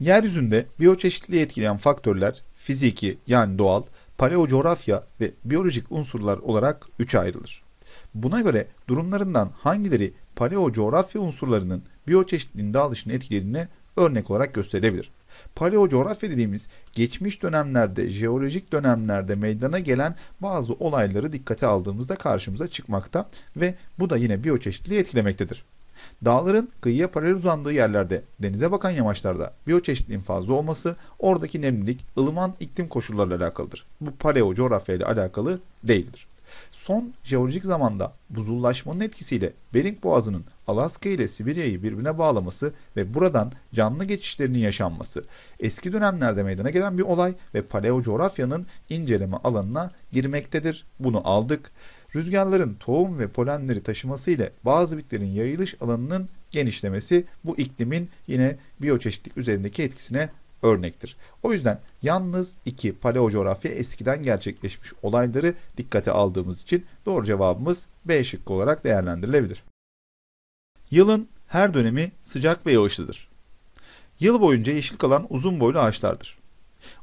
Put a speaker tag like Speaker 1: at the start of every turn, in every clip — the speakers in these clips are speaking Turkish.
Speaker 1: Yeryüzünde biyoçeşitliği etkileyen faktörler fiziki yani doğal, paleocoğrafya ve biyolojik unsurlar olarak üçe ayrılır. Buna göre durumlarından hangileri paleocoğrafya unsurlarının biyoçeşitliğin dağılışını etkilediğine örnek olarak gösterilebilir. Paleocoğrafya dediğimiz geçmiş dönemlerde, jeolojik dönemlerde meydana gelen bazı olayları dikkate aldığımızda karşımıza çıkmakta ve bu da yine biyoçeşitliği etkilemektedir. Dağların kıyıya paralel uzandığı yerlerde denize bakan yamaçlarda biyoçeşitliğin fazla olması oradaki nemlilik, ılıman iklim koşullarıyla alakalıdır. Bu paleo coğrafyayla alakalı değildir. Son jeolojik zamanda buzullaşmanın etkisiyle Bering Boğazı'nın Alaska ile Sibirya'yı birbirine bağlaması ve buradan canlı geçişlerinin yaşanması eski dönemlerde meydana gelen bir olay ve paleo coğrafyanın inceleme alanına girmektedir. Bunu aldık. Rüzgarların tohum ve polenleri taşıması ile bazı bitlerin yayılış alanının genişlemesi bu iklimin yine biyoçeşitlik üzerindeki etkisine örnektir. O yüzden yalnız iki paleo coğrafya eskiden gerçekleşmiş olayları dikkate aldığımız için doğru cevabımız B şıkkı olarak değerlendirilebilir. Yılın her dönemi sıcak ve yağışlıdır. Yıl boyunca yeşil kalan uzun boylu ağaçlardır.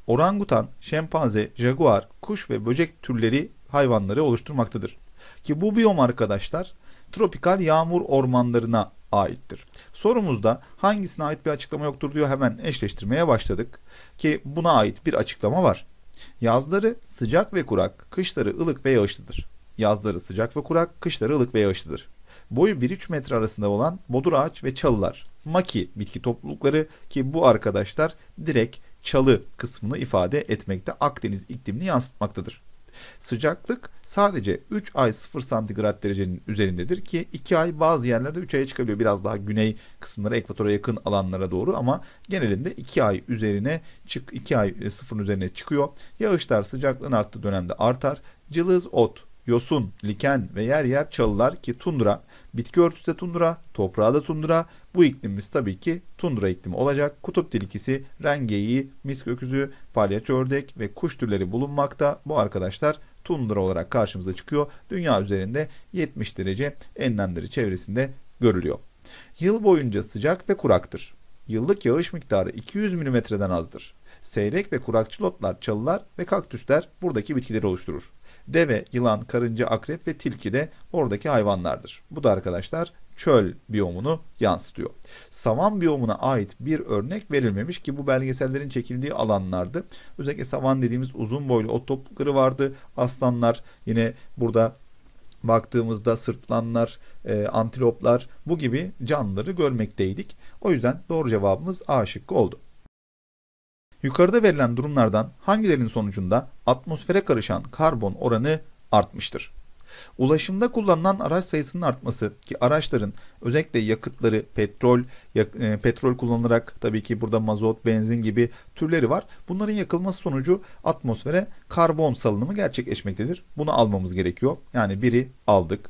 Speaker 1: Orangutan, şempanze, jaguar, kuş ve böcek türleri hayvanları oluşturmaktadır. Ki bu biyom arkadaşlar tropikal yağmur ormanlarına aittir. Sorumuzda hangisine ait bir açıklama yoktur diyor hemen eşleştirmeye başladık ki buna ait bir açıklama var. Yazları sıcak ve kurak, kışları ılık ve yağışlıdır. Yazları sıcak ve kurak, kışları ılık ve yağışlıdır. Boyu 1-3 metre arasında olan bodur ağaç ve çalılar. Maki bitki toplulukları ki bu arkadaşlar direkt çalı kısmını ifade etmekte Akdeniz iklimini yansıtmaktadır. Sıcaklık sadece 3 ay 0 santigrat derecenin üzerindedir ki 2 ay bazı yerlerde 3 aya çıkabiliyor. Biraz daha güney kısımlara, ekvatora yakın alanlara doğru ama genelinde 2 ay üzerine çık 2 ay sıfırın üzerine çıkıyor. Yağışlar sıcaklığın arttığı dönemde artar. Cılız ot yosun, liken ve yer yer çalılar ki tundra, bitki örtüsü de tundra, toprağı da tundra. Bu iklimimiz tabii ki tundra iklimi olacak. Kutup tilkisi, rengeyi, misk öküzü, palyaço ördek ve kuş türleri bulunmakta. Bu arkadaşlar tundra olarak karşımıza çıkıyor. Dünya üzerinde 70 derece enlemleri çevresinde görülüyor. Yıl boyunca sıcak ve kuraktır. Yıllık yağış miktarı 200 mm'den azdır. Seyrek ve kurakçı lotlar, çalılar ve kaktüsler buradaki bitkileri oluşturur. Deve, yılan, karınca, akrep ve tilki de oradaki hayvanlardır. Bu da arkadaşlar çöl biyomunu yansıtıyor. Savan biyomuna ait bir örnek verilmemiş ki bu belgesellerin çekildiği alanlardı. Özellikle savan dediğimiz uzun boylu ot toplulukları vardı. Aslanlar yine burada baktığımızda sırtlanlar, e, antiloplar bu gibi canlıları görmekteydik. O yüzden doğru cevabımız A şıkkı oldu. Yukarıda verilen durumlardan hangilerinin sonucunda atmosfere karışan karbon oranı artmıştır? Ulaşımda kullanılan araç sayısının artması ki araçların özellikle yakıtları petrol, yak, e, petrol kullanılarak tabii ki burada mazot, benzin gibi türleri var. Bunların yakılması sonucu atmosfere karbon salınımı gerçekleşmektedir. Bunu almamız gerekiyor. Yani biri aldık.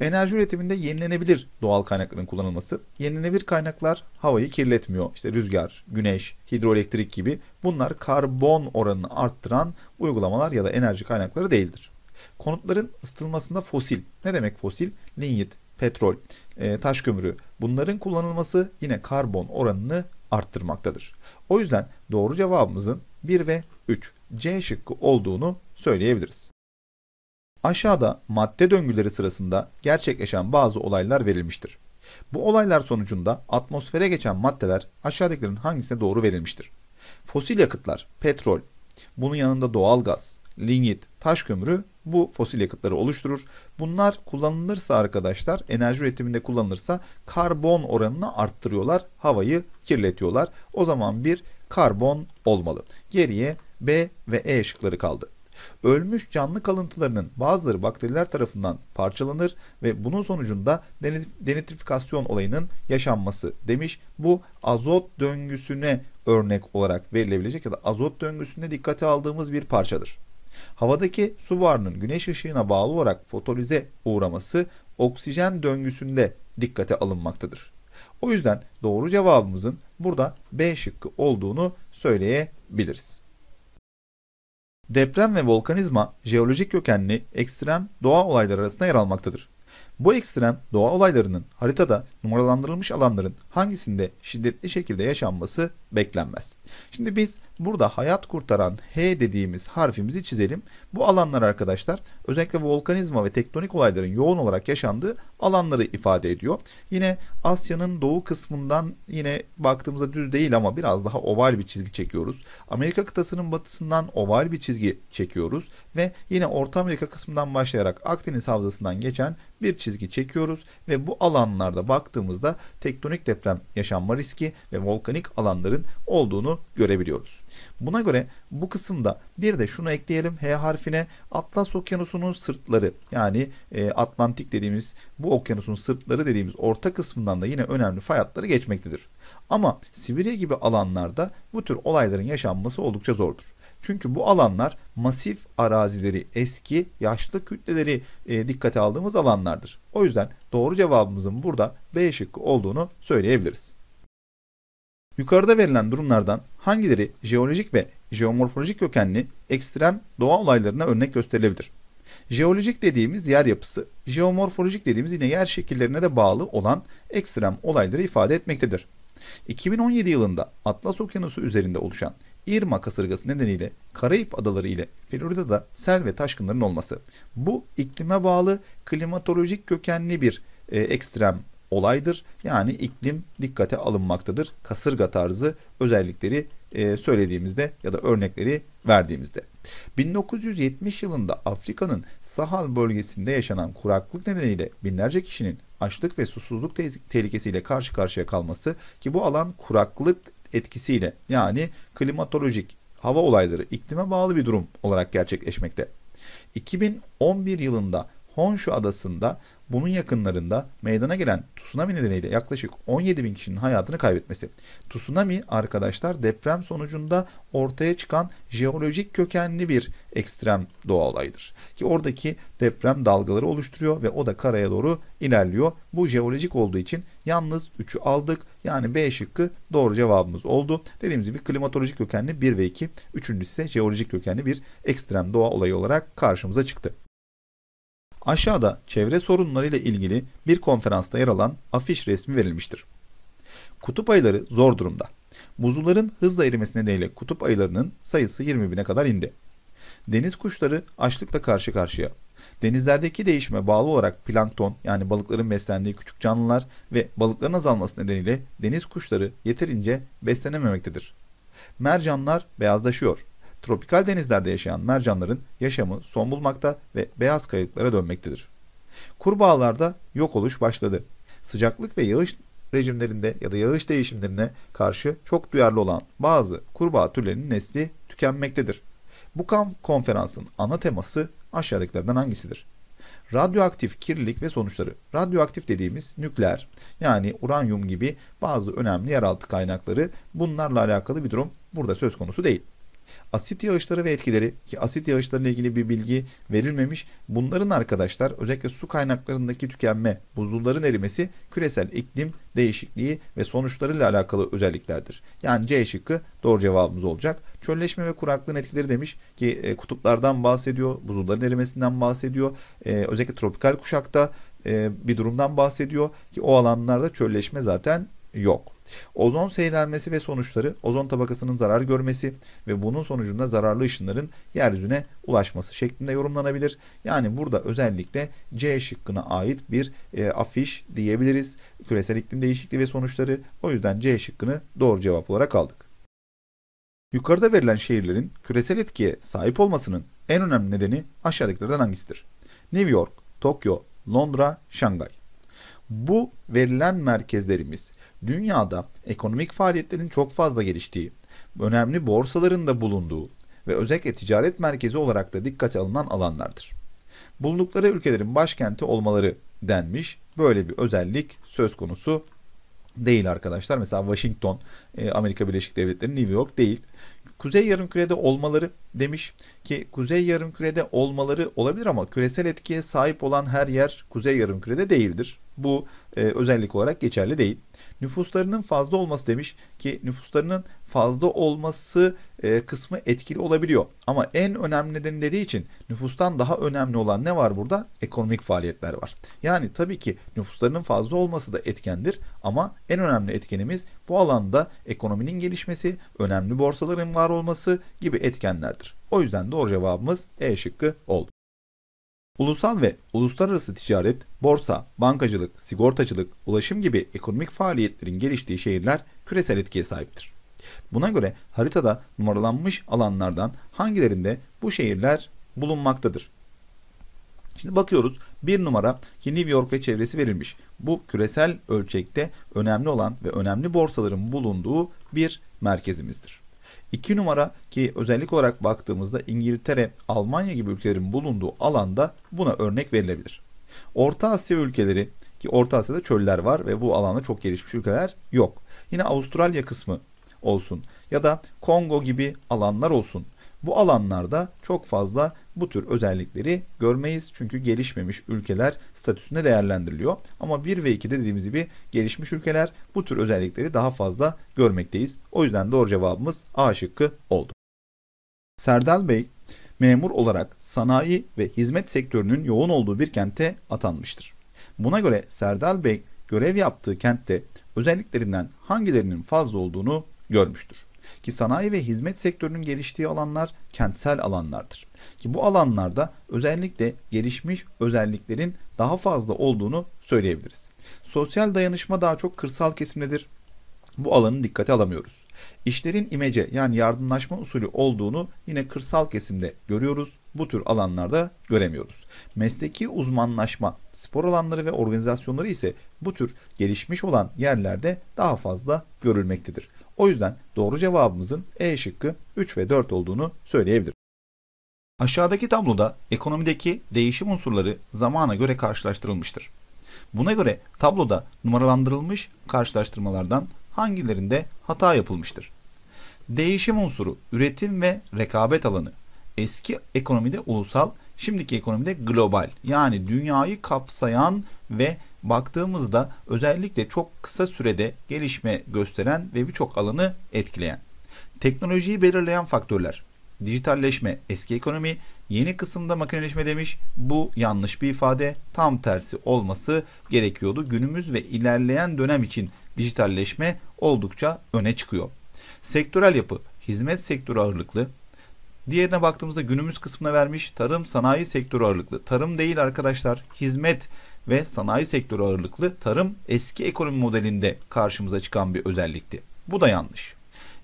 Speaker 1: Enerji üretiminde yenilenebilir doğal kaynakların kullanılması. Yenilenebilir kaynaklar havayı kirletmiyor. İşte rüzgar, güneş, hidroelektrik gibi bunlar karbon oranını arttıran uygulamalar ya da enerji kaynakları değildir. Konutların ısıtılmasında fosil. Ne demek fosil? Linyit, petrol, e, taş kömürü. Bunların kullanılması yine karbon oranını arttırmaktadır. O yüzden doğru cevabımızın 1 ve 3 C şıkkı olduğunu söyleyebiliriz. Aşağıda madde döngüleri sırasında gerçekleşen bazı olaylar verilmiştir. Bu olaylar sonucunda atmosfere geçen maddeler aşağıdakilerin hangisine doğru verilmiştir? Fosil yakıtlar, petrol, bunun yanında doğal gaz, lignit, taş kömürü bu fosil yakıtları oluşturur. Bunlar kullanılırsa arkadaşlar enerji üretiminde kullanılırsa karbon oranını arttırıyorlar. Havayı kirletiyorlar. O zaman bir karbon olmalı. Geriye B ve E şıkları kaldı. Ölmüş canlı kalıntılarının bazıları bakteriler tarafından parçalanır ve bunun sonucunda denitrifikasyon olayının yaşanması demiş. Bu azot döngüsüne örnek olarak verilebilecek ya da azot döngüsünde dikkate aldığımız bir parçadır. Havadaki su buharının güneş ışığına bağlı olarak fotolize uğraması oksijen döngüsünde dikkate alınmaktadır. O yüzden doğru cevabımızın burada B şıkkı olduğunu söyleyebiliriz. Deprem ve volkanizma jeolojik kökenli ekstrem doğa olayları arasında yer almaktadır. Bu ekstrem doğa olaylarının haritada numaralandırılmış alanların hangisinde şiddetli şekilde yaşanması beklenmez. Şimdi biz burada hayat kurtaran H dediğimiz harfimizi çizelim bu alanlar arkadaşlar özellikle volkanizma ve tektonik olayların yoğun olarak yaşandığı alanları ifade ediyor. Yine Asya'nın doğu kısmından yine baktığımızda düz değil ama biraz daha oval bir çizgi çekiyoruz. Amerika kıtasının batısından oval bir çizgi çekiyoruz ve yine Orta Amerika kısmından başlayarak Akdeniz havzasından geçen bir çizgi çekiyoruz ve bu alanlarda baktığımızda tektonik deprem yaşanma riski ve volkanik alanların olduğunu görebiliyoruz. Buna göre bu kısımda bir de şunu ekleyelim H harfine Atlas Okyanusu'nun sırtları yani e, Atlantik dediğimiz bu okyanusun sırtları dediğimiz orta kısmından da yine önemli fay hatları geçmektedir. Ama Sibirya gibi alanlarda bu tür olayların yaşanması oldukça zordur. Çünkü bu alanlar masif arazileri, eski, yaşlı kütleleri e, dikkate aldığımız alanlardır. O yüzden doğru cevabımızın burada B şıkkı olduğunu söyleyebiliriz. Yukarıda verilen durumlardan hangileri jeolojik ve jeomorfolojik kökenli ekstrem doğa olaylarına örnek gösterilebilir? Jeolojik dediğimiz yer yapısı, jeomorfolojik dediğimiz yine yer şekillerine de bağlı olan ekstrem olayları ifade etmektedir. 2017 yılında Atlas Okyanusu üzerinde oluşan Irma kasırgası nedeniyle Karayip Adaları ile Florida'da sel ve taşkınların olması. Bu iklime bağlı klimatolojik kökenli bir e, ekstrem olaydır. Yani iklim dikkate alınmaktadır. Kasırga tarzı özellikleri e, söylediğimizde ya da örnekleri verdiğimizde. 1970 yılında Afrika'nın Sahal bölgesinde yaşanan kuraklık nedeniyle binlerce kişinin açlık ve susuzluk tehlikesiyle karşı karşıya kalması ki bu alan kuraklık etkisiyle yani klimatolojik hava olayları iklime bağlı bir durum olarak gerçekleşmekte. 2011 yılında Honshu adasında bunun yakınlarında meydana gelen tsunami nedeniyle yaklaşık 17 bin kişinin hayatını kaybetmesi. Tsunami arkadaşlar deprem sonucunda ortaya çıkan jeolojik kökenli bir ekstrem doğa olayıdır. Ki oradaki deprem dalgaları oluşturuyor ve o da karaya doğru ilerliyor. Bu jeolojik olduğu için yalnız 3'ü aldık. Yani B şıkkı doğru cevabımız oldu. Dediğimiz gibi klimatolojik kökenli 1 ve 2. Üçüncüsü ise jeolojik kökenli bir ekstrem doğa olayı olarak karşımıza çıktı. Aşağıda çevre sorunları ile ilgili bir konferansta yer alan afiş resmi verilmiştir. Kutup ayıları zor durumda. Buzulların hızla erimesi nedeniyle kutup ayılarının sayısı 20 bine kadar indi. Deniz kuşları açlıkla karşı karşıya. Denizlerdeki değişime bağlı olarak plankton yani balıkların beslendiği küçük canlılar ve balıkların azalması nedeniyle deniz kuşları yeterince beslenememektedir. Mercanlar beyazlaşıyor tropikal denizlerde yaşayan mercanların yaşamı son bulmakta ve beyaz kayalıklara dönmektedir. Kurbağalarda yok oluş başladı. Sıcaklık ve yağış rejimlerinde ya da yağış değişimlerine karşı çok duyarlı olan bazı kurbağa türlerinin nesli tükenmektedir. Bu kamp konferansın ana teması aşağıdakilerden hangisidir? Radyoaktif kirlilik ve sonuçları. Radyoaktif dediğimiz nükleer yani uranyum gibi bazı önemli yeraltı kaynakları bunlarla alakalı bir durum burada söz konusu değil. Asit yağışları ve etkileri ki asit yağışlarıyla ilgili bir bilgi verilmemiş. Bunların arkadaşlar özellikle su kaynaklarındaki tükenme, buzulların erimesi küresel iklim değişikliği ve sonuçlarıyla alakalı özelliklerdir. Yani C şıkkı doğru cevabımız olacak. Çölleşme ve kuraklığın etkileri demiş ki e, kutuplardan bahsediyor, buzulların erimesinden bahsediyor. E, özellikle tropikal kuşakta e, bir durumdan bahsediyor ki o alanlarda çölleşme zaten yok. Ozon seyrelmesi ve sonuçları ozon tabakasının zarar görmesi ve bunun sonucunda zararlı ışınların yeryüzüne ulaşması şeklinde yorumlanabilir. Yani burada özellikle C şıkkına ait bir e, afiş diyebiliriz. Küresel iklim değişikliği ve sonuçları o yüzden C şıkkını doğru cevap olarak aldık. Yukarıda verilen şehirlerin küresel etkiye sahip olmasının en önemli nedeni aşağıdakilerden hangisidir? New York, Tokyo, Londra, Şangay. Bu verilen merkezlerimiz dünyada ekonomik faaliyetlerin çok fazla geliştiği, önemli borsaların da bulunduğu ve özellikle ticaret merkezi olarak da dikkate alınan alanlardır. Bulundukları ülkelerin başkenti olmaları denmiş. Böyle bir özellik söz konusu değil arkadaşlar. Mesela Washington, e, Amerika Birleşik Devletleri, New York değil. Kuzey yarımkürede olmaları demiş ki kuzey yarımkürede olmaları olabilir ama küresel etkiye sahip olan her yer kuzey yarımkürede değildir. Bu e, özellik olarak geçerli değil. Nüfuslarının fazla olması demiş ki nüfuslarının fazla olması e, kısmı etkili olabiliyor. Ama en önemli nedeni dediği için nüfustan daha önemli olan ne var burada? Ekonomik faaliyetler var. Yani tabii ki nüfuslarının fazla olması da etkendir ama en önemli etkenimiz bu alanda ekonominin gelişmesi, önemli borsaların var olması gibi etkenlerdir olacaktır. O yüzden doğru cevabımız E şıkkı oldu. Ulusal ve uluslararası ticaret, borsa, bankacılık, sigortacılık, ulaşım gibi ekonomik faaliyetlerin geliştiği şehirler küresel etkiye sahiptir. Buna göre haritada numaralanmış alanlardan hangilerinde bu şehirler bulunmaktadır? Şimdi bakıyoruz bir numara ki New York ve çevresi verilmiş. Bu küresel ölçekte önemli olan ve önemli borsaların bulunduğu bir merkezimizdir. İki numara ki özellik olarak baktığımızda İngiltere, Almanya gibi ülkelerin bulunduğu alanda buna örnek verilebilir. Orta Asya ülkeleri ki Orta Asya'da çöller var ve bu alanda çok gelişmiş ülkeler yok. Yine Avustralya kısmı olsun ya da Kongo gibi alanlar olsun. Bu alanlarda çok fazla bu tür özellikleri görmeyiz. Çünkü gelişmemiş ülkeler statüsünde değerlendiriliyor. Ama 1 ve 2 dediğimiz gibi gelişmiş ülkeler bu tür özellikleri daha fazla görmekteyiz. O yüzden doğru cevabımız A şıkkı oldu. Serdal Bey memur olarak sanayi ve hizmet sektörünün yoğun olduğu bir kente atanmıştır. Buna göre Serdal Bey görev yaptığı kentte özelliklerinden hangilerinin fazla olduğunu görmüştür. Ki sanayi ve hizmet sektörünün geliştiği alanlar kentsel alanlardır. Ki bu alanlarda özellikle gelişmiş özelliklerin daha fazla olduğunu söyleyebiliriz. Sosyal dayanışma daha çok kırsal kesimdedir. Bu alanı dikkate alamıyoruz. İşlerin imece yani yardımlaşma usulü olduğunu yine kırsal kesimde görüyoruz. Bu tür alanlarda göremiyoruz. Mesleki uzmanlaşma, spor alanları ve organizasyonları ise bu tür gelişmiş olan yerlerde daha fazla görülmektedir. O yüzden doğru cevabımızın E şıkkı 3 ve 4 olduğunu söyleyebiliriz. Aşağıdaki tabloda ekonomideki değişim unsurları zamana göre karşılaştırılmıştır. Buna göre tabloda numaralandırılmış karşılaştırmalardan hangilerinde hata yapılmıştır? Değişim unsuru üretim ve rekabet alanı. Eski ekonomide ulusal, şimdiki ekonomide global yani dünyayı kapsayan ve baktığımızda özellikle çok kısa sürede gelişme gösteren ve birçok alanı etkileyen. Teknolojiyi belirleyen faktörler. Dijitalleşme, eski ekonomi, yeni kısımda makineleşme demiş. Bu yanlış bir ifade. Tam tersi olması gerekiyordu. Günümüz ve ilerleyen dönem için dijitalleşme oldukça öne çıkıyor. Sektörel yapı, hizmet sektörü ağırlıklı, Diğerine baktığımızda günümüz kısmına vermiş tarım sanayi sektörü ağırlıklı. Tarım değil arkadaşlar hizmet ve sanayi sektörü ağırlıklı tarım eski ekonomi modelinde karşımıza çıkan bir özellikti. Bu da yanlış.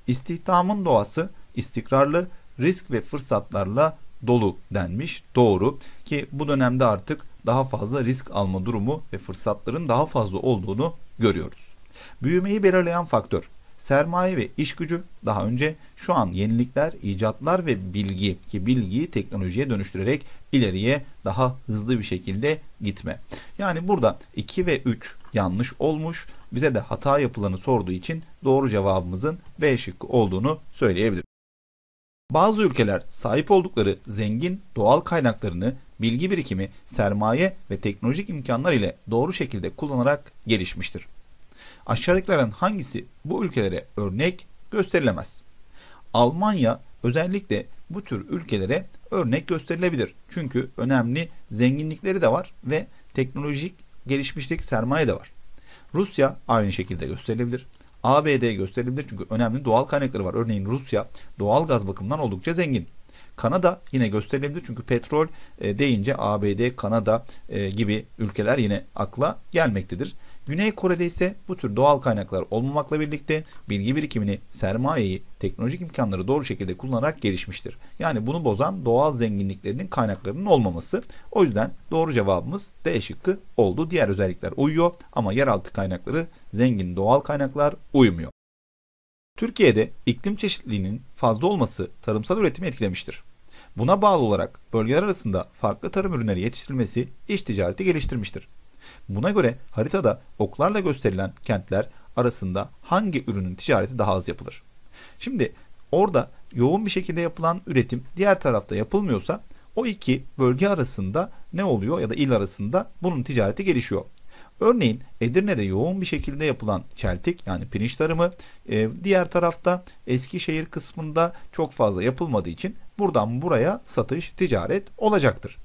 Speaker 1: İstihdamın doğası istikrarlı risk ve fırsatlarla dolu denmiş. Doğru ki bu dönemde artık daha fazla risk alma durumu ve fırsatların daha fazla olduğunu görüyoruz. Büyümeyi belirleyen faktör Sermaye ve iş gücü daha önce şu an yenilikler, icatlar ve bilgi ki bilgiyi teknolojiye dönüştürerek ileriye daha hızlı bir şekilde gitme. Yani burada 2 ve 3 yanlış olmuş. Bize de hata yapılanı sorduğu için doğru cevabımızın B şıkkı olduğunu söyleyebiliriz. Bazı ülkeler sahip oldukları zengin doğal kaynaklarını bilgi birikimi, sermaye ve teknolojik imkanlar ile doğru şekilde kullanarak gelişmiştir aşağıdakilerden hangisi bu ülkelere örnek gösterilemez? Almanya özellikle bu tür ülkelere örnek gösterilebilir. Çünkü önemli zenginlikleri de var ve teknolojik gelişmişlik sermaye de var. Rusya aynı şekilde gösterilebilir. ABD gösterilebilir çünkü önemli doğal kaynakları var. Örneğin Rusya doğal gaz bakımından oldukça zengin. Kanada yine gösterilebilir çünkü petrol e, deyince ABD, Kanada e, gibi ülkeler yine akla gelmektedir. Güney Kore'de ise bu tür doğal kaynaklar olmamakla birlikte bilgi birikimini, sermayeyi, teknolojik imkanları doğru şekilde kullanarak gelişmiştir. Yani bunu bozan doğal zenginliklerinin kaynaklarının olmaması. O yüzden doğru cevabımız D şıkkı oldu. Diğer özellikler uyuyor ama yeraltı kaynakları zengin doğal kaynaklar uymuyor. Türkiye'de iklim çeşitliliğinin fazla olması tarımsal üretimi etkilemiştir. Buna bağlı olarak bölgeler arasında farklı tarım ürünleri yetiştirilmesi iş ticareti geliştirmiştir. Buna göre haritada oklarla gösterilen kentler arasında hangi ürünün ticareti daha az yapılır? Şimdi orada yoğun bir şekilde yapılan üretim diğer tarafta yapılmıyorsa o iki bölge arasında ne oluyor ya da il arasında bunun ticareti gelişiyor. Örneğin Edirne'de yoğun bir şekilde yapılan çeltik yani pirinç tarımı e, diğer tarafta Eskişehir kısmında çok fazla yapılmadığı için buradan buraya satış ticaret olacaktır.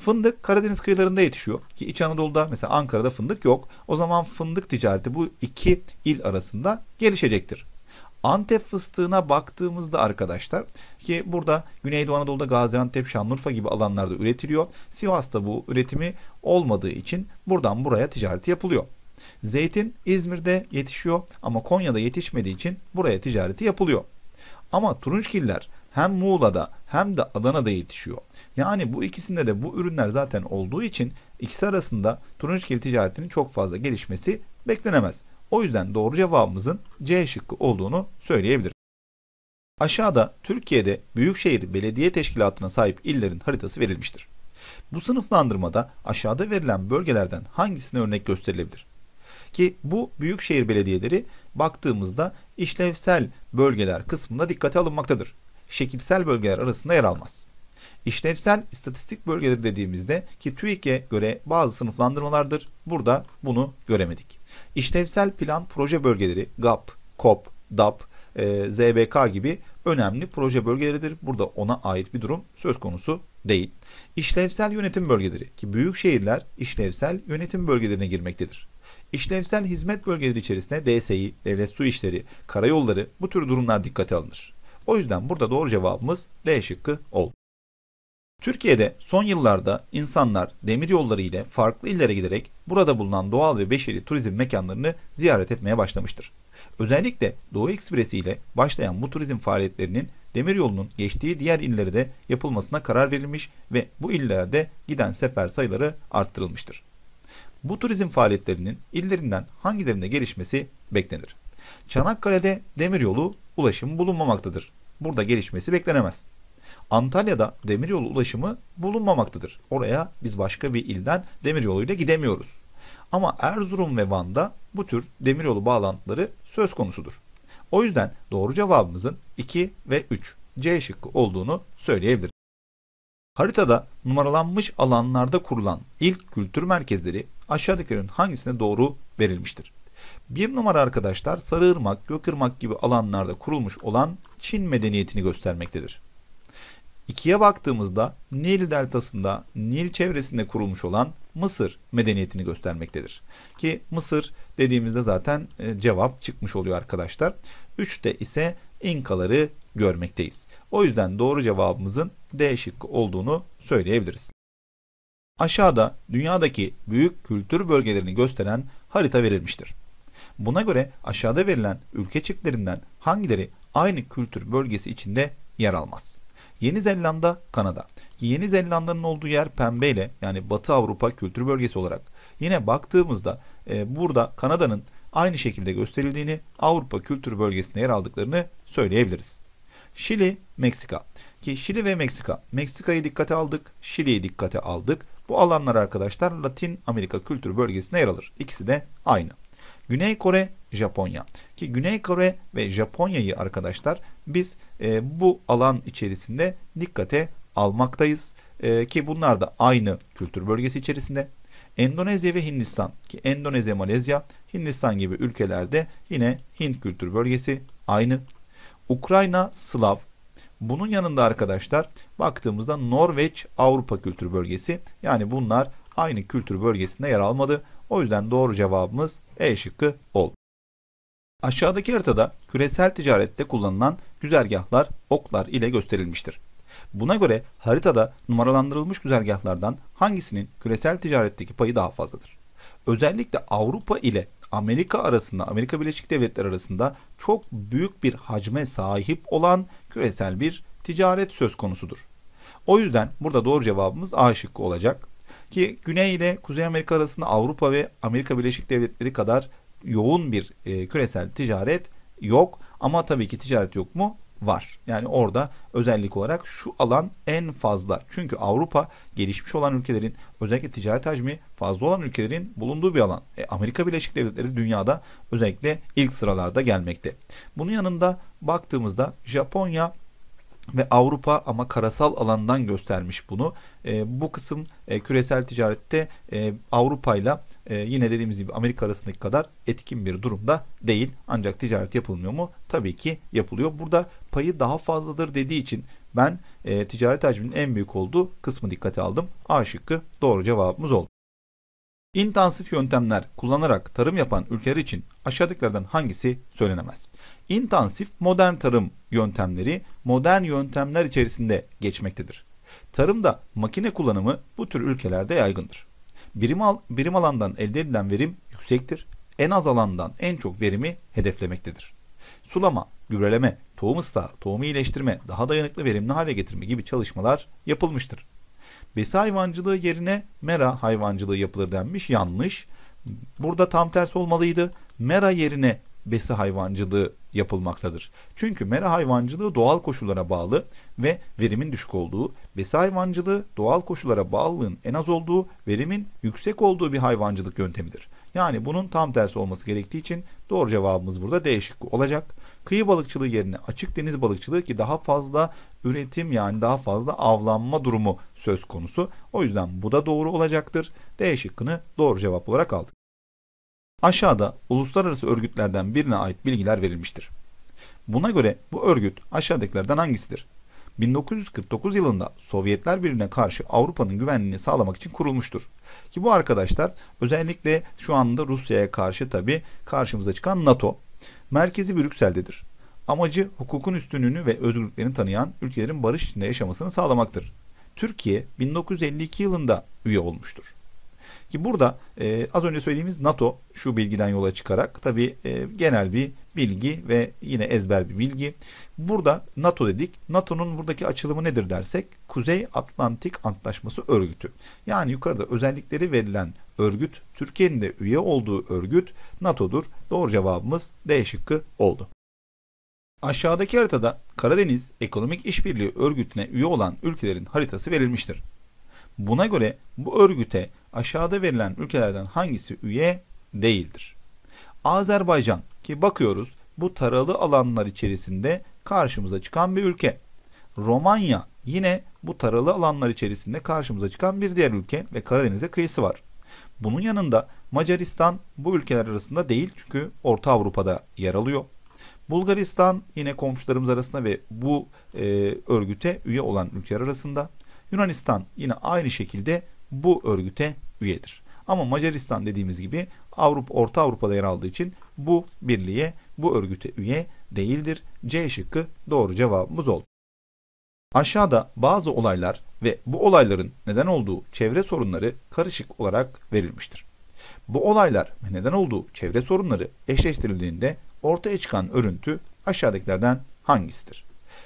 Speaker 1: Fındık Karadeniz kıyılarında yetişiyor ki İç Anadolu'da mesela Ankara'da fındık yok. O zaman fındık ticareti bu iki il arasında gelişecektir. Antep fıstığına baktığımızda arkadaşlar ki burada Güneydoğu Anadolu'da Gaziantep, Şanlıurfa gibi alanlarda üretiliyor. Sivas'ta bu üretimi olmadığı için buradan buraya ticareti yapılıyor. Zeytin İzmir'de yetişiyor ama Konya'da yetişmediği için buraya ticareti yapılıyor. Ama turunçgiller hem Muğla'da hem de Adana'da yetişiyor. Yani bu ikisinde de bu ürünler zaten olduğu için ikisi arasında turuncu kivi ticaretinin çok fazla gelişmesi beklenemez. O yüzden doğru cevabımızın C şıkkı olduğunu söyleyebiliriz. Aşağıda Türkiye'de Büyükşehir Belediye Teşkilatı'na sahip illerin haritası verilmiştir. Bu sınıflandırmada aşağıda verilen bölgelerden hangisine örnek gösterilebilir? Ki bu büyükşehir belediyeleri baktığımızda işlevsel bölgeler kısmında dikkate alınmaktadır şekilsel bölgeler arasında yer almaz. İşlevsel istatistik bölgeleri dediğimizde ki TÜİK'e göre bazı sınıflandırmalardır. Burada bunu göremedik. İşlevsel plan proje bölgeleri GAP, COP, DAP, e, ZBK gibi önemli proje bölgeleridir. Burada ona ait bir durum söz konusu değil. İşlevsel yönetim bölgeleri ki büyük şehirler işlevsel yönetim bölgelerine girmektedir. İşlevsel hizmet bölgeleri içerisinde DSİ, devlet su işleri, karayolları bu tür durumlar dikkate alınır. O yüzden burada doğru cevabımız D şıkkı oldu. Türkiye'de son yıllarda insanlar demir yolları ile farklı illere giderek burada bulunan doğal ve beşeri turizm mekanlarını ziyaret etmeye başlamıştır. Özellikle Doğu Ekspresi ile başlayan bu turizm faaliyetlerinin demiryolunun geçtiği diğer illere de yapılmasına karar verilmiş ve bu illerde giden sefer sayıları arttırılmıştır. Bu turizm faaliyetlerinin illerinden hangilerinde gelişmesi beklenir? Çanakkale'de demiryolu ulaşım bulunmamaktadır burada gelişmesi beklenemez. Antalya'da demiryolu ulaşımı bulunmamaktadır. Oraya biz başka bir ilden demiryoluyla gidemiyoruz. Ama Erzurum ve Van'da bu tür demiryolu bağlantıları söz konusudur. O yüzden doğru cevabımızın 2 ve 3 C şıkkı olduğunu söyleyebiliriz. Haritada numaralanmış alanlarda kurulan ilk kültür merkezleri aşağıdakilerin hangisine doğru verilmiştir? Bir numara arkadaşlar Sarıırmak, Gökırmak gibi alanlarda kurulmuş olan Çin medeniyetini göstermektedir. İkiye baktığımızda Nil deltasında, Nil çevresinde kurulmuş olan Mısır medeniyetini göstermektedir. Ki Mısır dediğimizde zaten e, cevap çıkmış oluyor arkadaşlar. Üçte ise İnkaları görmekteyiz. O yüzden doğru cevabımızın D şıkkı olduğunu söyleyebiliriz. Aşağıda dünyadaki büyük kültür bölgelerini gösteren harita verilmiştir. Buna göre aşağıda verilen ülke çiftlerinden hangileri aynı kültür bölgesi içinde yer almaz? Yeni Zelanda, Kanada. Yeni Zelanda'nın olduğu yer pembe ile yani Batı Avrupa kültür bölgesi olarak. Yine baktığımızda e, burada Kanada'nın aynı şekilde gösterildiğini Avrupa kültür bölgesinde yer aldıklarını söyleyebiliriz. Şili, Meksika. Ki Şili ve Meksika. Meksika'yı dikkate aldık, Şili'yi dikkate aldık. Bu alanlar arkadaşlar Latin Amerika kültür bölgesine yer alır. İkisi de aynı. Güney Kore, Japonya. Ki Güney Kore ve Japonya'yı arkadaşlar biz e, bu alan içerisinde dikkate almaktayız. E, ki bunlar da aynı kültür bölgesi içerisinde. Endonezya ve Hindistan ki Endonezya, Malezya, Hindistan gibi ülkelerde yine Hint kültür bölgesi aynı. Ukrayna, Slav. Bunun yanında arkadaşlar baktığımızda Norveç, Avrupa kültür bölgesi yani bunlar aynı kültür bölgesinde yer almadı. O yüzden doğru cevabımız E şıkkı ol. Aşağıdaki haritada küresel ticarette kullanılan güzergahlar oklar ile gösterilmiştir. Buna göre haritada numaralandırılmış güzergahlardan hangisinin küresel ticaretteki payı daha fazladır? Özellikle Avrupa ile Amerika arasında, Amerika Birleşik Devletleri arasında çok büyük bir hacme sahip olan küresel bir ticaret söz konusudur. O yüzden burada doğru cevabımız A şıkkı olacak. Ki Güney ile Kuzey Amerika arasında Avrupa ve Amerika Birleşik Devletleri kadar yoğun bir e, küresel ticaret yok. Ama tabii ki ticaret yok mu? var. Yani orada özellik olarak şu alan en fazla. Çünkü Avrupa gelişmiş olan ülkelerin özellikle ticaret hacmi fazla olan ülkelerin bulunduğu bir alan. E, Amerika Birleşik Devletleri dünyada özellikle ilk sıralarda gelmekte. Bunun yanında baktığımızda Japonya ve Avrupa ama karasal alandan göstermiş bunu. E, bu kısım e, küresel ticarette e, Avrupa ile e, yine dediğimiz gibi Amerika arasındaki kadar etkin bir durumda değil. Ancak ticaret yapılmıyor mu? Tabii ki yapılıyor. Burada payı daha fazladır dediği için ben e, ticaret hacminin en büyük olduğu kısmı dikkate aldım. A şıkkı doğru cevabımız oldu. İntansif yöntemler kullanarak tarım yapan ülkeler için Aşağıdakilerden hangisi söylenemez? İntansif modern tarım yöntemleri modern yöntemler içerisinde geçmektedir. Tarımda makine kullanımı bu tür ülkelerde yaygındır. Birim, al, birim alandan elde edilen verim yüksektir. En az alandan en çok verimi hedeflemektedir. Sulama, gübreleme, tohum ıslahı, tohumu iyileştirme, daha dayanıklı verimli hale getirme gibi çalışmalar yapılmıştır. Besi hayvancılığı yerine mera hayvancılığı yapılır denmiş yanlış. Burada tam tersi olmalıydı mera yerine besi hayvancılığı yapılmaktadır. Çünkü mera hayvancılığı doğal koşullara bağlı ve verimin düşük olduğu, besi hayvancılığı doğal koşullara bağlılığın en az olduğu, verimin yüksek olduğu bir hayvancılık yöntemidir. Yani bunun tam tersi olması gerektiği için doğru cevabımız burada değişik olacak. Kıyı balıkçılığı yerine açık deniz balıkçılığı ki daha fazla üretim yani daha fazla avlanma durumu söz konusu. O yüzden bu da doğru olacaktır. D şıkkını doğru cevap olarak aldık. Aşağıda uluslararası örgütlerden birine ait bilgiler verilmiştir. Buna göre bu örgüt aşağıdakilerden hangisidir? 1949 yılında Sovyetler Birliği'ne karşı Avrupa'nın güvenliğini sağlamak için kurulmuştur. Ki bu arkadaşlar özellikle şu anda Rusya'ya karşı tabi karşımıza çıkan NATO. Merkezi Brüksel'dedir. Amacı hukukun üstünlüğünü ve özgürlüklerini tanıyan ülkelerin barış içinde yaşamasını sağlamaktır. Türkiye 1952 yılında üye olmuştur. Ki burada e, az önce söylediğimiz NATO şu bilgiden yola çıkarak tabi e, genel bir bilgi ve yine ezber bir bilgi. Burada NATO dedik. NATO'nun buradaki açılımı nedir dersek Kuzey Atlantik Antlaşması Örgütü. Yani yukarıda özellikleri verilen örgüt Türkiye'nin de üye olduğu örgüt NATO'dur. Doğru cevabımız D şıkkı oldu. Aşağıdaki haritada Karadeniz Ekonomik İşbirliği Örgütü'ne üye olan ülkelerin haritası verilmiştir. Buna göre bu örgüte aşağıda verilen ülkelerden hangisi üye değildir? Azerbaycan ki bakıyoruz bu taralı alanlar içerisinde karşımıza çıkan bir ülke. Romanya yine bu taralı alanlar içerisinde karşımıza çıkan bir diğer ülke ve Karadeniz'e kıyısı var. Bunun yanında Macaristan bu ülkeler arasında değil çünkü Orta Avrupa'da yer alıyor. Bulgaristan yine komşularımız arasında ve bu e, örgüte üye olan ülkeler arasında. Yunanistan yine aynı şekilde bu örgüte üyedir. Ama Macaristan dediğimiz gibi Avrupa Orta Avrupa'da yer aldığı için bu birliğe, bu örgüte üye değildir. C şıkkı doğru cevabımız oldu. Aşağıda bazı olaylar ve bu olayların neden olduğu çevre sorunları karışık olarak verilmiştir. Bu olaylar ve neden olduğu çevre sorunları eşleştirildiğinde ortaya çıkan örüntü aşağıdakilerden hangisidir?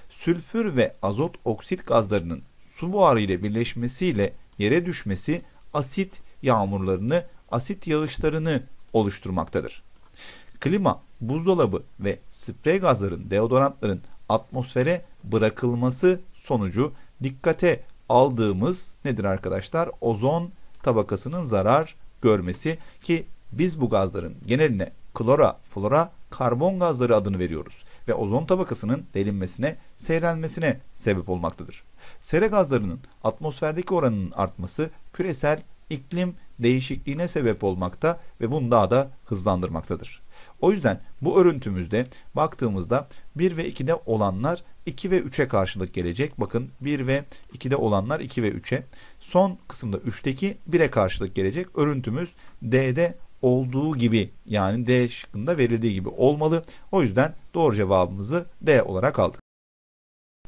Speaker 1: Sülfür ve azot oksit gazlarının su buharı ile birleşmesiyle yere düşmesi asit yağmurlarını, asit yağışlarını oluşturmaktadır. Klima, buzdolabı ve sprey gazların, deodorantların atmosfere bırakılması sonucu dikkate aldığımız nedir arkadaşlar? Ozon tabakasının zarar görmesi ki biz bu gazların geneline klora, flora, karbon gazları adını veriyoruz ve ozon tabakasının delinmesine, seyrelmesine sebep olmaktadır. Sere gazlarının atmosferdeki oranının artması küresel iklim değişikliğine sebep olmakta ve bunu daha da hızlandırmaktadır. O yüzden bu örüntümüzde baktığımızda 1 ve 2'de olanlar 2 ve 3'e karşılık gelecek. Bakın 1 ve 2'de olanlar 2 ve 3'e. Son kısımda 3'teki 1'e karşılık gelecek. Örüntümüz D'de olduğu gibi yani D şıkkında verildiği gibi olmalı. O yüzden doğru cevabımızı D olarak aldık.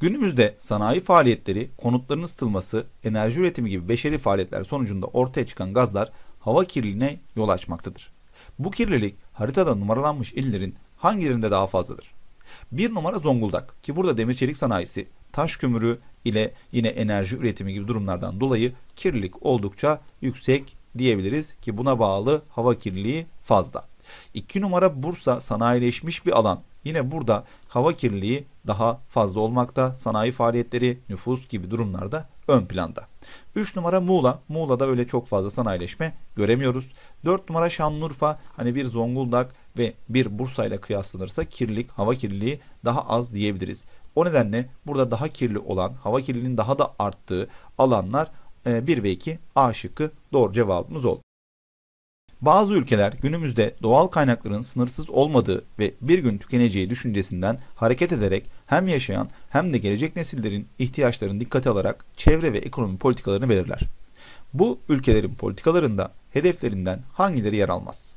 Speaker 1: Günümüzde sanayi faaliyetleri, konutların ısıtılması, enerji üretimi gibi beşeri faaliyetler sonucunda ortaya çıkan gazlar hava kirliliğine yol açmaktadır. Bu kirlilik haritada numaralanmış illerin hangilerinde daha fazladır? Bir numara Zonguldak ki burada demir çelik sanayisi, taş kömürü ile yine enerji üretimi gibi durumlardan dolayı kirlilik oldukça yüksek diyebiliriz ki buna bağlı hava kirliliği fazla. 2 numara Bursa sanayileşmiş bir alan Yine burada hava kirliliği daha fazla olmakta. Sanayi faaliyetleri, nüfus gibi durumlarda ön planda. 3 numara Muğla. Muğla'da öyle çok fazla sanayileşme göremiyoruz. 4 numara Şanlıurfa. Hani bir Zonguldak ve bir Bursa ile kıyaslanırsa kirlilik, hava kirliliği daha az diyebiliriz. O nedenle burada daha kirli olan, hava kirliliğinin daha da arttığı alanlar 1 e, ve 2 A şıkkı doğru cevabımız oldu. Bazı ülkeler günümüzde doğal kaynakların sınırsız olmadığı ve bir gün tükeneceği düşüncesinden hareket ederek hem yaşayan hem de gelecek nesillerin ihtiyaçlarını dikkate alarak çevre ve ekonomi politikalarını belirler. Bu ülkelerin politikalarında hedeflerinden hangileri yer almaz?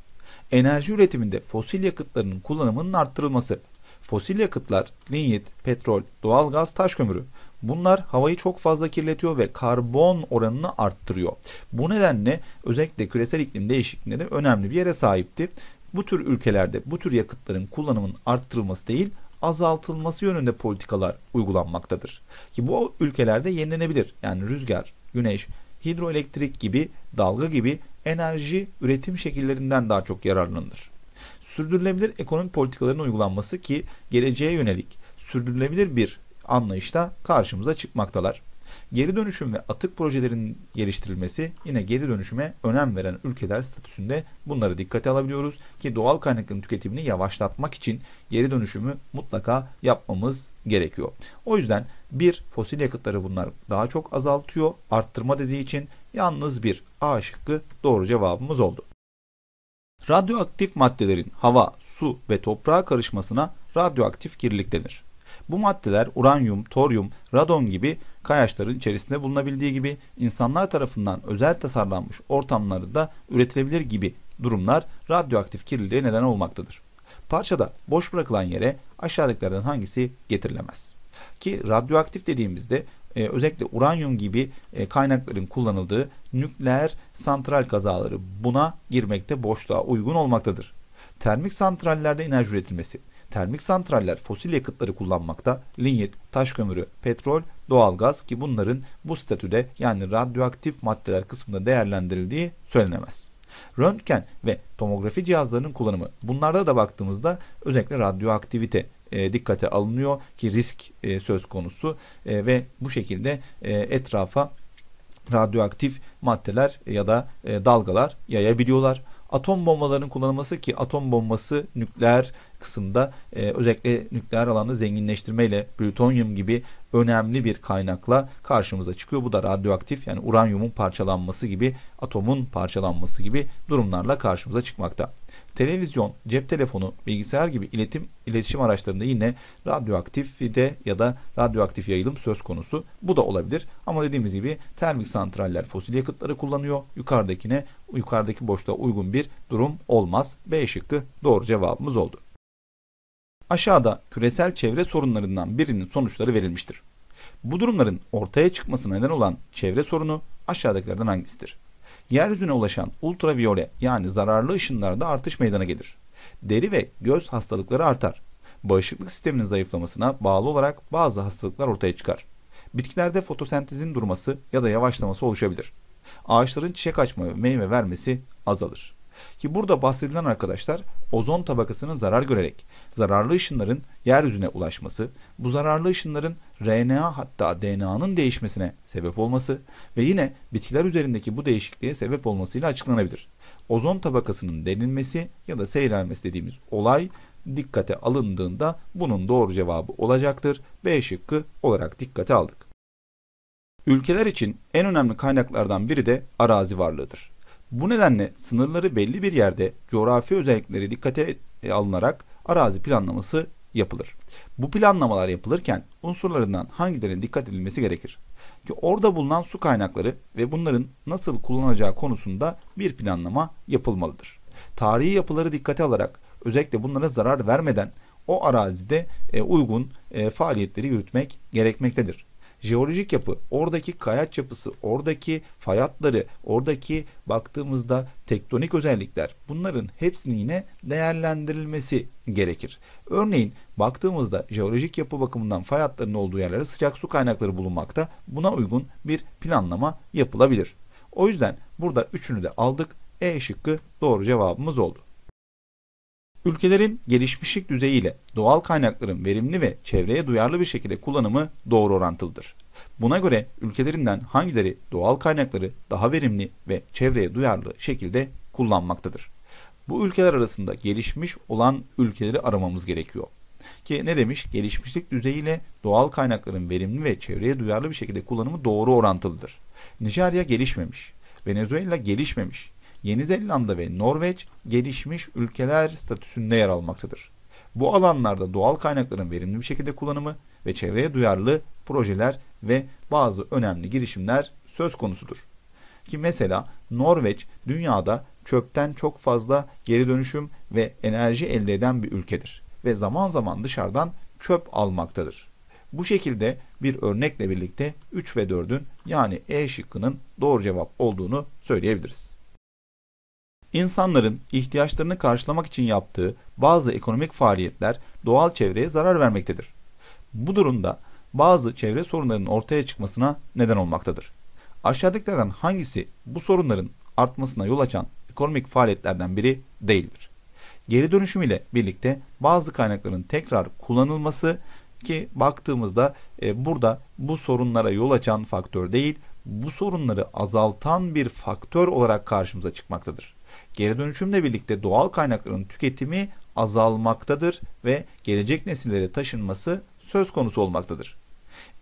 Speaker 1: Enerji üretiminde fosil yakıtlarının kullanımının arttırılması, fosil yakıtlar, linyit, petrol, doğalgaz, taş kömürü Bunlar havayı çok fazla kirletiyor ve karbon oranını arttırıyor. Bu nedenle özellikle küresel iklim değişikliğinde de önemli bir yere sahipti. Bu tür ülkelerde bu tür yakıtların kullanımının arttırılması değil azaltılması yönünde politikalar uygulanmaktadır. Ki bu ülkelerde yenilenebilir yani rüzgar, güneş, hidroelektrik gibi dalga gibi enerji üretim şekillerinden daha çok yararlanılır. Sürdürülebilir ekonomi politikalarının uygulanması ki geleceğe yönelik sürdürülebilir bir Anlayışta karşımıza çıkmaktalar. Geri dönüşüm ve atık projelerinin geliştirilmesi yine geri dönüşüme önem veren ülkeler statüsünde bunları dikkate alabiliyoruz ki doğal kaynakların tüketimini yavaşlatmak için geri dönüşümü mutlaka yapmamız gerekiyor. O yüzden bir fosil yakıtları bunlar daha çok azaltıyor, arttırma dediği için yalnız bir A şıkkı doğru cevabımız oldu. Radyoaktif maddelerin hava, su ve toprağa karışmasına radyoaktif kirlilik denir. Bu maddeler uranyum, toryum, radon gibi kayaçların içerisinde bulunabildiği gibi insanlar tarafından özel tasarlanmış da üretilebilir gibi durumlar radyoaktif kirliliğe neden olmaktadır. Parçada boş bırakılan yere aşağıdakilerden hangisi getirilemez? Ki radyoaktif dediğimizde e, özellikle uranyum gibi e, kaynakların kullanıldığı nükleer santral kazaları buna girmekte boşluğa uygun olmaktadır. Termik santrallerde enerji üretilmesi termik santraller fosil yakıtları kullanmakta. Linyit, taş kömürü, petrol, doğalgaz ki bunların bu statüde yani radyoaktif maddeler kısmında değerlendirildiği söylenemez. Röntgen ve tomografi cihazlarının kullanımı bunlarda da baktığımızda özellikle radyoaktivite e, dikkate alınıyor ki risk e, söz konusu e, ve bu şekilde e, etrafa radyoaktif maddeler ya da e, dalgalar yayabiliyorlar. Atom bombalarının kullanılması ki atom bombası nükleer kısımda e, özellikle nükleer alanda zenginleştirmeyle plütonyum gibi önemli bir kaynakla karşımıza çıkıyor. Bu da radyoaktif yani uranyumun parçalanması gibi, atomun parçalanması gibi durumlarla karşımıza çıkmakta. Televizyon, cep telefonu, bilgisayar gibi iletim iletişim araçlarında yine radyoaktif de ya da radyoaktif yayılım söz konusu. Bu da olabilir. Ama dediğimiz gibi termik santraller fosil yakıtları kullanıyor. Yukarıdakine yukarıdaki boşluğa uygun bir durum olmaz. B şıkkı doğru cevabımız oldu. Aşağıda küresel çevre sorunlarından birinin sonuçları verilmiştir. Bu durumların ortaya çıkmasına neden olan çevre sorunu aşağıdakilerden hangisidir? Yeryüzüne ulaşan ultraviyole yani zararlı ışınlarda artış meydana gelir. Deri ve göz hastalıkları artar. Bağışıklık sisteminin zayıflamasına bağlı olarak bazı hastalıklar ortaya çıkar. Bitkilerde fotosentezin durması ya da yavaşlaması oluşabilir. Ağaçların çiçek açma ve meyve vermesi azalır. Ki burada bahsedilen arkadaşlar ozon tabakasının zarar görerek zararlı ışınların yeryüzüne ulaşması, bu zararlı ışınların RNA hatta DNA'nın değişmesine sebep olması ve yine bitkiler üzerindeki bu değişikliğe sebep olmasıyla açıklanabilir. Ozon tabakasının delinmesi ya da seyrelmesi dediğimiz olay dikkate alındığında bunun doğru cevabı olacaktır. B şıkkı olarak dikkate aldık. Ülkeler için en önemli kaynaklardan biri de arazi varlığıdır. Bu nedenle sınırları belli bir yerde coğrafi özellikleri dikkate e, alınarak arazi planlaması yapılır. Bu planlamalar yapılırken unsurlarından hangilerine dikkat edilmesi gerekir? Ki orada bulunan su kaynakları ve bunların nasıl kullanılacağı konusunda bir planlama yapılmalıdır. Tarihi yapıları dikkate alarak özellikle bunlara zarar vermeden o arazide e, uygun e, faaliyetleri yürütmek gerekmektedir jeolojik yapı, oradaki kayaç yapısı, oradaki fayatları, oradaki baktığımızda tektonik özellikler bunların hepsinin yine değerlendirilmesi gerekir. Örneğin baktığımızda jeolojik yapı bakımından fayatların olduğu yerlere sıcak su kaynakları bulunmakta. Buna uygun bir planlama yapılabilir. O yüzden burada üçünü de aldık. E şıkkı doğru cevabımız oldu. Ülkelerin gelişmişlik düzeyiyle doğal kaynakların verimli ve çevreye duyarlı bir şekilde kullanımı doğru orantılıdır. Buna göre ülkelerinden hangileri doğal kaynakları daha verimli ve çevreye duyarlı şekilde kullanmaktadır. Bu ülkeler arasında gelişmiş olan ülkeleri aramamız gerekiyor. Ki ne demiş? Gelişmişlik düzeyiyle doğal kaynakların verimli ve çevreye duyarlı bir şekilde kullanımı doğru orantılıdır. Nijerya gelişmemiş. Venezuela gelişmemiş. Yeni Zelanda ve Norveç gelişmiş ülkeler statüsünde yer almaktadır. Bu alanlarda doğal kaynakların verimli bir şekilde kullanımı ve çevreye duyarlı projeler ve bazı önemli girişimler söz konusudur. Ki mesela Norveç dünyada çöpten çok fazla geri dönüşüm ve enerji elde eden bir ülkedir ve zaman zaman dışarıdan çöp almaktadır. Bu şekilde bir örnekle birlikte 3 ve 4'ün yani E şıkkının doğru cevap olduğunu söyleyebiliriz. İnsanların ihtiyaçlarını karşılamak için yaptığı bazı ekonomik faaliyetler doğal çevreye zarar vermektedir. Bu durumda bazı çevre sorunlarının ortaya çıkmasına neden olmaktadır. Aşağıdakilerden hangisi bu sorunların artmasına yol açan ekonomik faaliyetlerden biri değildir? Geri dönüşüm ile birlikte bazı kaynakların tekrar kullanılması ki baktığımızda e, burada bu sorunlara yol açan faktör değil, bu sorunları azaltan bir faktör olarak karşımıza çıkmaktadır. Geri dönüşümle birlikte doğal kaynakların tüketimi azalmaktadır ve gelecek nesillere taşınması söz konusu olmaktadır.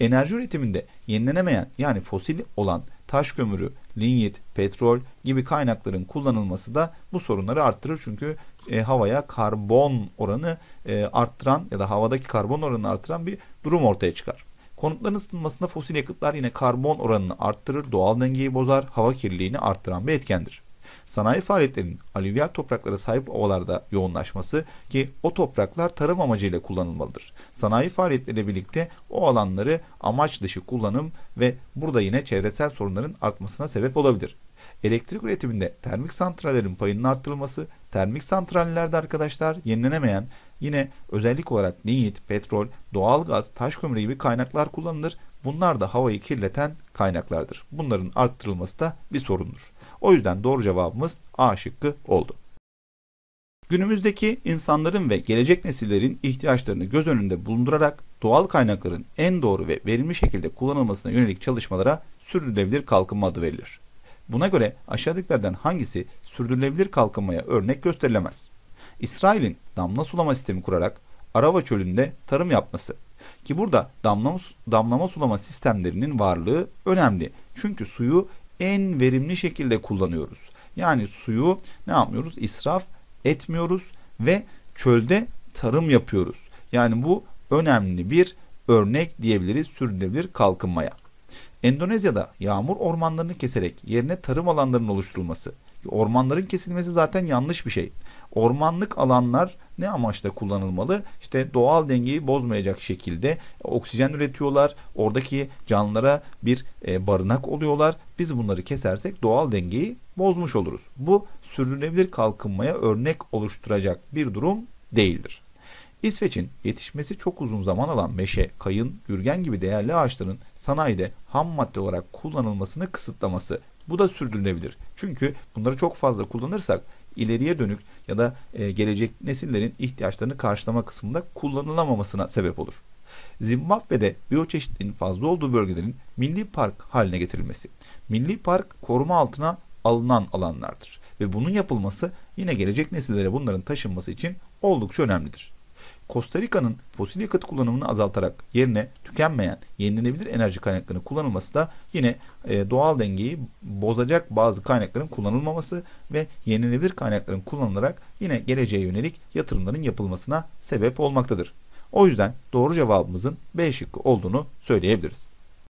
Speaker 1: Enerji üretiminde yenilenemeyen yani fosil olan taş kömürü, linyit, petrol gibi kaynakların kullanılması da bu sorunları arttırır. Çünkü e, havaya karbon oranı e, arttıran ya da havadaki karbon oranını arttıran bir durum ortaya çıkar. Konutların ısıtılmasında fosil yakıtlar yine karbon oranını arttırır, doğal dengeyi bozar, hava kirliliğini arttıran bir etkendir. Sanayi faaliyetlerinin alüvyal topraklara sahip ovalarda yoğunlaşması ki o topraklar tarım amacıyla kullanılmalıdır. Sanayi faaliyetleriyle birlikte o alanları amaç dışı kullanım ve burada yine çevresel sorunların artmasına sebep olabilir. Elektrik üretiminde termik santrallerin payının arttırılması, termik santrallerde arkadaşlar yenilenemeyen yine özellik olarak lignit, petrol, doğalgaz, taş kömürü gibi kaynaklar kullanılır. Bunlar da havayı kirleten kaynaklardır. Bunların arttırılması da bir sorundur. O yüzden doğru cevabımız A şıkkı oldu. Günümüzdeki insanların ve gelecek nesillerin ihtiyaçlarını göz önünde bulundurarak doğal kaynakların en doğru ve verimli şekilde kullanılmasına yönelik çalışmalara sürdürülebilir kalkınma adı verilir. Buna göre aşağıdakilerden hangisi sürdürülebilir kalkınmaya örnek gösterilemez? İsrail'in damla sulama sistemi kurarak Arava çölünde tarım yapması ki burada damlama, damlama sulama sistemlerinin varlığı önemli. Çünkü suyu en verimli şekilde kullanıyoruz. Yani suyu ne yapmıyoruz? İsraf etmiyoruz ve çölde tarım yapıyoruz. Yani bu önemli bir örnek diyebiliriz sürdürülebilir kalkınmaya. Endonezya'da yağmur ormanlarını keserek yerine tarım alanlarının oluşturulması. Ormanların kesilmesi zaten yanlış bir şey. Ormanlık alanlar ne amaçla kullanılmalı? İşte doğal dengeyi bozmayacak şekilde oksijen üretiyorlar. Oradaki canlılara bir e, barınak oluyorlar. Biz bunları kesersek doğal dengeyi bozmuş oluruz. Bu sürdürülebilir kalkınmaya örnek oluşturacak bir durum değildir. İsveç'in yetişmesi çok uzun zaman alan meşe, kayın, yürgen gibi değerli ağaçların sanayide ham madde olarak kullanılmasını kısıtlaması. Bu da sürdürülebilir. Çünkü bunları çok fazla kullanırsak ileriye dönük ya da e, gelecek nesillerin ihtiyaçlarını karşılama kısmında kullanılamamasına sebep olur. Zimbabwe'de biyoçeşitliliğin fazla olduğu bölgelerin milli park haline getirilmesi. Milli park koruma altına alınan alanlardır ve bunun yapılması yine gelecek nesillere bunların taşınması için oldukça önemlidir. Costa Rica'nın fosil yakıt kullanımını azaltarak yerine tükenmeyen yenilenebilir enerji kaynaklarının kullanılması da yine e, doğal dengeyi bozacak bazı kaynakların kullanılmaması ve yenilenebilir kaynakların kullanılarak yine geleceğe yönelik yatırımların yapılmasına sebep olmaktadır. O yüzden doğru cevabımızın B şıkkı olduğunu söyleyebiliriz.